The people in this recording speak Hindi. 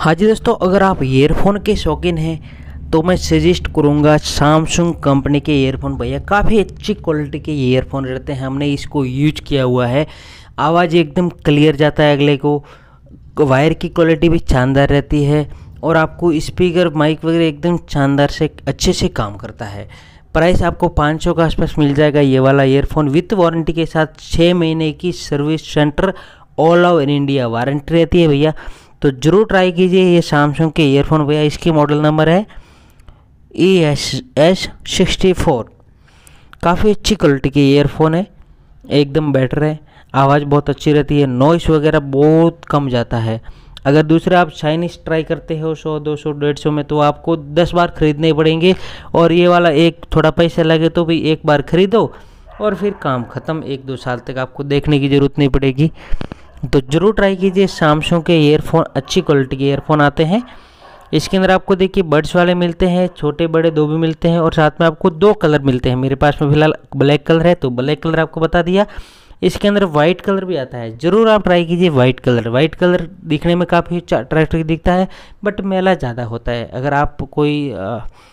हाँ जी दोस्तों अगर आप ईयरफोन के शौकीन हैं तो मैं सजेस्ट करूँगा सैमसंग कंपनी के ईयरफोन भैया काफ़ी अच्छी क्वालिटी के ईयरफोन रहते हैं हमने इसको यूज किया हुआ है आवाज़ एकदम क्लियर जाता है अगले को वायर की क्वालिटी भी शानदार रहती है और आपको स्पीकर माइक वगैरह एकदम शानदार से अच्छे से काम करता है प्राइस आपको 500 के आसपास मिल जाएगा ये वाला ईयरफोन विथ वारंटी के साथ छः महीने की service centre all over India warranty रहती है भैया तो ज़रूर ट्राई कीजिए ये सैमसंग के ईयरफोन भैया इसकी मॉडल नंबर है E S S sixty four काफ़ी अच्छी क्वालिटी के ईयरफोन है एकदम बेटर है आवाज़ बहुत अच्छी रहती है नॉइस वगैरह बहुत कम जाता है अगर दूसरे आप चाइनीज ट्राई करते हो सौ दो सौ डेढ़ सौ में तो आपको दस बार खरीदने पड़ेंगे और ये वाला एक थोड़ा पैसा लगे तो भी एक बार खरीदो और फिर काम ख़त्म एक दो साल तक आपको देखने की ज़रूरत नहीं पड़ेगी तो ज़रूर ट्राई कीजिए सैमसंग के एयरफोन अच्छी क्वालिटी के एयरफोन आते हैं इसके अंदर आपको देखिए बर्ड्स वाले मिलते हैं छोटे बड़े दो भी मिलते हैं और साथ में आपको दो कलर मिलते हैं मेरे पास में फिलहाल ब्लैक कलर है तो ब्लैक कलर आपको बता दिया इसके अंदर वाइट कलर भी आता है ज़रूर आप ट्राई कीजिए वाइट कलर वाइट कलर दिखने में काफ़ी अट्रैक्टिव अच्छा दिखता है बट मेला ज़्यादा होता है अगर आप कोई आ,